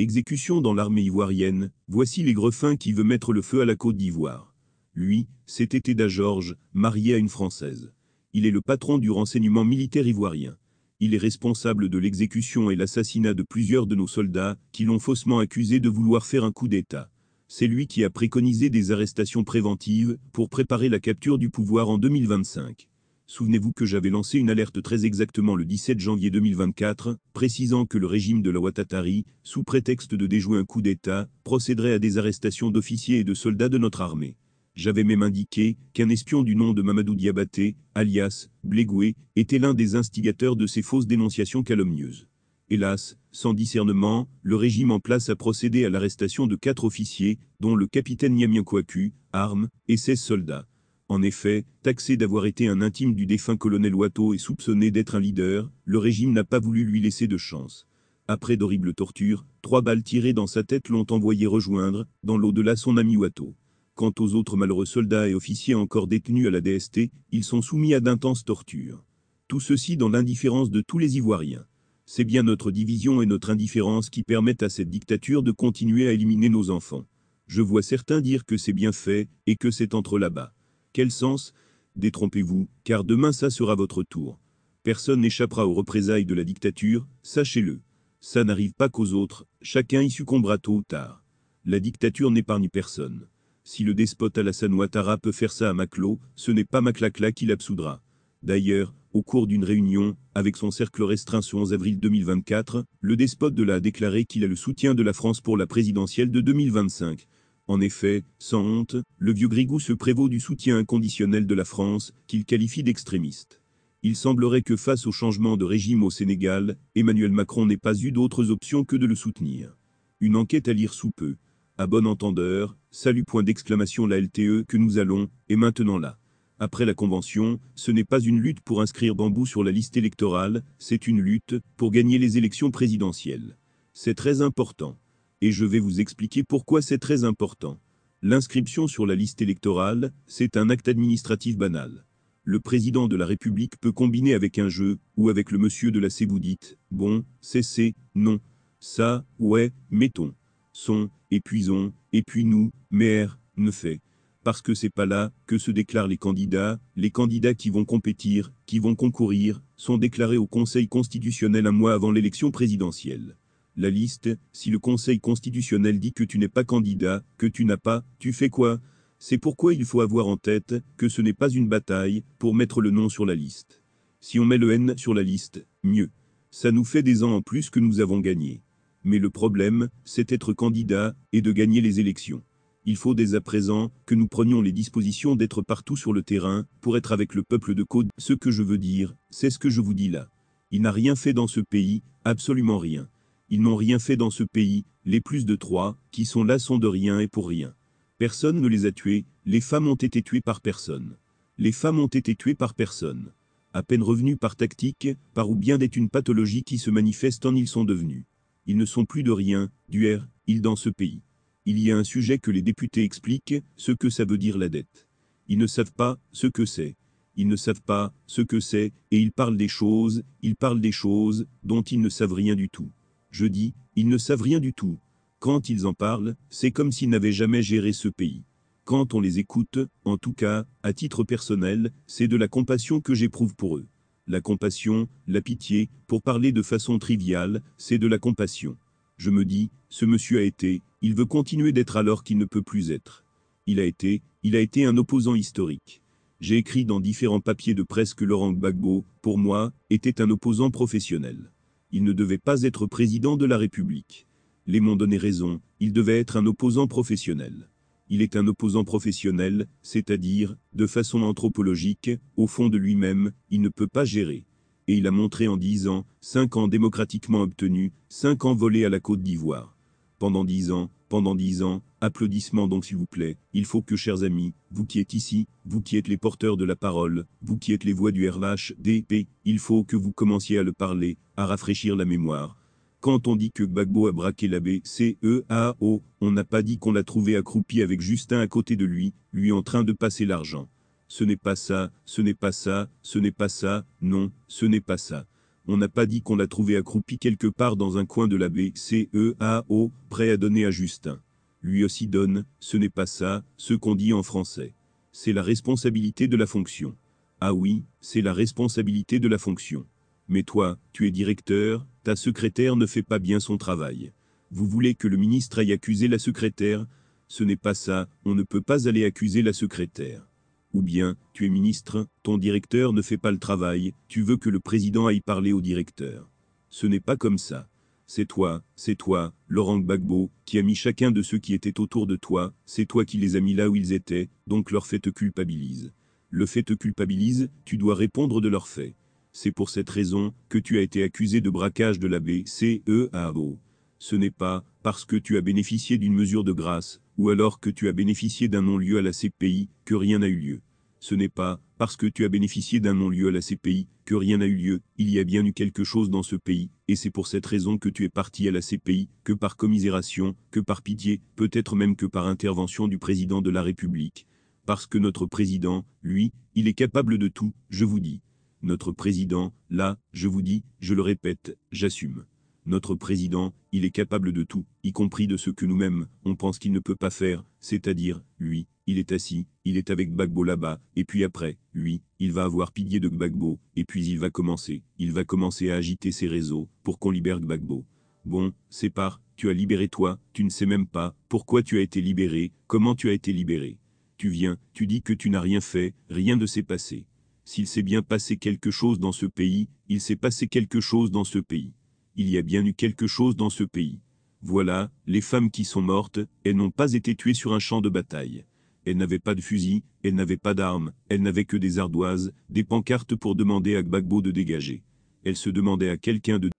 exécution dans l'armée ivoirienne, voici les greffins qui veut mettre le feu à la Côte d'Ivoire. Lui, c'est Teda Georges, marié à une Française. Il est le patron du renseignement militaire ivoirien. Il est responsable de l'exécution et l'assassinat de plusieurs de nos soldats, qui l'ont faussement accusé de vouloir faire un coup d'État. C'est lui qui a préconisé des arrestations préventives pour préparer la capture du pouvoir en 2025. Souvenez-vous que j'avais lancé une alerte très exactement le 17 janvier 2024, précisant que le régime de la Ouattatari, sous prétexte de déjouer un coup d'État, procéderait à des arrestations d'officiers et de soldats de notre armée. J'avais même indiqué qu'un espion du nom de Mamadou Diabaté, alias Blégoué, était l'un des instigateurs de ces fausses dénonciations calomnieuses. Hélas, sans discernement, le régime en place a procédé à l'arrestation de quatre officiers, dont le capitaine Niamien Kwaku, armes, et 16 soldats. En effet, taxé d'avoir été un intime du défunt colonel Watteau et soupçonné d'être un leader, le régime n'a pas voulu lui laisser de chance. Après d'horribles tortures, trois balles tirées dans sa tête l'ont envoyé rejoindre, dans l'au-delà, son ami Watteau. Quant aux autres malheureux soldats et officiers encore détenus à la DST, ils sont soumis à d'intenses tortures. Tout ceci dans l'indifférence de tous les Ivoiriens. C'est bien notre division et notre indifférence qui permettent à cette dictature de continuer à éliminer nos enfants. Je vois certains dire que c'est bien fait, et que c'est entre là-bas. Quel sens Détrompez-vous, car demain ça sera votre tour. Personne n'échappera aux représailles de la dictature, sachez-le. Ça n'arrive pas qu'aux autres, chacun y succombera tôt ou tard. La dictature n'épargne personne. Si le despote Alassane Ouattara peut faire ça à Maclo, ce n'est pas Maclacla qui l'absoudra. D'ailleurs, au cours d'une réunion, avec son cercle restreint ce 11 avril 2024, le despote de la a déclaré qu'il a le soutien de la France pour la présidentielle de 2025. En effet, sans honte, le vieux Grigou se prévaut du soutien inconditionnel de la France, qu'il qualifie d'extrémiste. Il semblerait que face au changement de régime au Sénégal, Emmanuel Macron n'ait pas eu d'autres options que de le soutenir. Une enquête à lire sous peu. À bon entendeur, salut point d'exclamation la LTE que nous allons, et maintenant là. Après la Convention, ce n'est pas une lutte pour inscrire Bambou sur la liste électorale, c'est une lutte pour gagner les élections présidentielles. C'est très important et je vais vous expliquer pourquoi c'est très important. L'inscription sur la liste électorale, c'est un acte administratif banal. Le président de la République peut combiner avec un jeu, ou avec le monsieur de la C vous dites, bon, c'est c'est, non, ça, ouais, mettons, son, épuisons, et puis nous, maire, ne fait parce que c'est pas là que se déclarent les candidats, les candidats qui vont compétir, qui vont concourir, sont déclarés au Conseil constitutionnel un mois avant l'élection présidentielle la liste, si le Conseil constitutionnel dit que tu n'es pas candidat, que tu n'as pas, tu fais quoi C'est pourquoi il faut avoir en tête que ce n'est pas une bataille pour mettre le nom sur la liste. Si on met le N sur la liste, mieux. Ça nous fait des ans en plus que nous avons gagné. Mais le problème, c'est être candidat et de gagner les élections. Il faut dès à présent que nous prenions les dispositions d'être partout sur le terrain pour être avec le peuple de Côte. Ce que je veux dire, c'est ce que je vous dis là. Il n'a rien fait dans ce pays, absolument rien. Ils n'ont rien fait dans ce pays, les plus de trois, qui sont là sont de rien et pour rien. Personne ne les a tués, les femmes ont été tuées par personne. Les femmes ont été tuées par personne. À peine revenus par tactique, par ou bien d'être une pathologie qui se manifeste en ils sont devenus. Ils ne sont plus de rien, du R, ils dans ce pays. Il y a un sujet que les députés expliquent, ce que ça veut dire la dette. Ils ne savent pas ce que c'est. Ils ne savent pas ce que c'est, et ils parlent des choses, ils parlent des choses, dont ils ne savent rien du tout. Je dis, ils ne savent rien du tout. Quand ils en parlent, c'est comme s'ils n'avaient jamais géré ce pays. Quand on les écoute, en tout cas, à titre personnel, c'est de la compassion que j'éprouve pour eux. La compassion, la pitié, pour parler de façon triviale, c'est de la compassion. Je me dis, ce monsieur a été, il veut continuer d'être alors qu'il ne peut plus être. Il a été, il a été un opposant historique. J'ai écrit dans différents papiers de presse que Laurent Gbagbo, pour moi, était un opposant professionnel il ne devait pas être président de la République. Les m'ont donné raison, il devait être un opposant professionnel. Il est un opposant professionnel, c'est-à-dire, de façon anthropologique, au fond de lui-même, il ne peut pas gérer. Et il a montré en dix ans, cinq ans démocratiquement obtenus, cinq ans volés à la Côte d'Ivoire. Pendant dix ans, pendant dix ans, applaudissements donc s'il vous plaît, il faut que chers amis, vous qui êtes ici, vous qui êtes les porteurs de la parole, vous qui êtes les voix du RHDP, il faut que vous commenciez à le parler, à rafraîchir la mémoire. Quand on dit que Gbagbo a braqué la e O, on n'a pas dit qu'on l'a trouvé accroupi avec Justin à côté de lui, lui en train de passer l'argent. Ce n'est pas ça, ce n'est pas ça, ce n'est pas ça, non, ce n'est pas ça on n'a pas dit qu'on l'a trouvé accroupi quelque part dans un coin de la baie, e, O, prêt à donner à Justin. Lui aussi donne, ce n'est pas ça, ce qu'on dit en français. C'est la responsabilité de la fonction. Ah oui, c'est la responsabilité de la fonction. Mais toi, tu es directeur, ta secrétaire ne fait pas bien son travail. Vous voulez que le ministre aille accuser la secrétaire Ce n'est pas ça, on ne peut pas aller accuser la secrétaire. Ou bien, tu es ministre, ton directeur ne fait pas le travail, tu veux que le président aille parler au directeur. Ce n'est pas comme ça. C'est toi, c'est toi, Laurent Gbagbo, qui a mis chacun de ceux qui étaient autour de toi, c'est toi qui les as mis là où ils étaient, donc leur fait te culpabilise. Le fait te culpabilise, tu dois répondre de leur fait. C'est pour cette raison que tu as été accusé de braquage de la BCEAO. Ce n'est pas parce que tu as bénéficié d'une mesure de grâce, ou alors que tu as bénéficié d'un non-lieu à la CPI, que rien n'a eu lieu. Ce n'est pas parce que tu as bénéficié d'un non-lieu à la CPI que rien n'a eu lieu, il y a bien eu quelque chose dans ce pays, et c'est pour cette raison que tu es parti à la CPI, que par commisération, que par pitié, peut-être même que par intervention du président de la République. Parce que notre président, lui, il est capable de tout, je vous dis. Notre président, là, je vous dis, je le répète, j'assume notre président, il est capable de tout, y compris de ce que nous-mêmes, on pense qu'il ne peut pas faire, c'est-à-dire, lui, il est assis, il est avec Gbagbo là-bas, et puis après, lui, il va avoir pitié de Gbagbo, et puis il va commencer, il va commencer à agiter ses réseaux, pour qu'on libère Gbagbo. Bon, c'est par, tu as libéré toi, tu ne sais même pas, pourquoi tu as été libéré, comment tu as été libéré. Tu viens, tu dis que tu n'as rien fait, rien ne s'est passé. S'il s'est bien passé quelque chose dans ce pays, il s'est passé quelque chose dans ce pays il y a bien eu quelque chose dans ce pays. Voilà, les femmes qui sont mortes, elles n'ont pas été tuées sur un champ de bataille. Elles n'avaient pas de fusil, elles n'avaient pas d'armes, elles n'avaient que des ardoises, des pancartes pour demander à Gbagbo de dégager. Elles se demandaient à quelqu'un de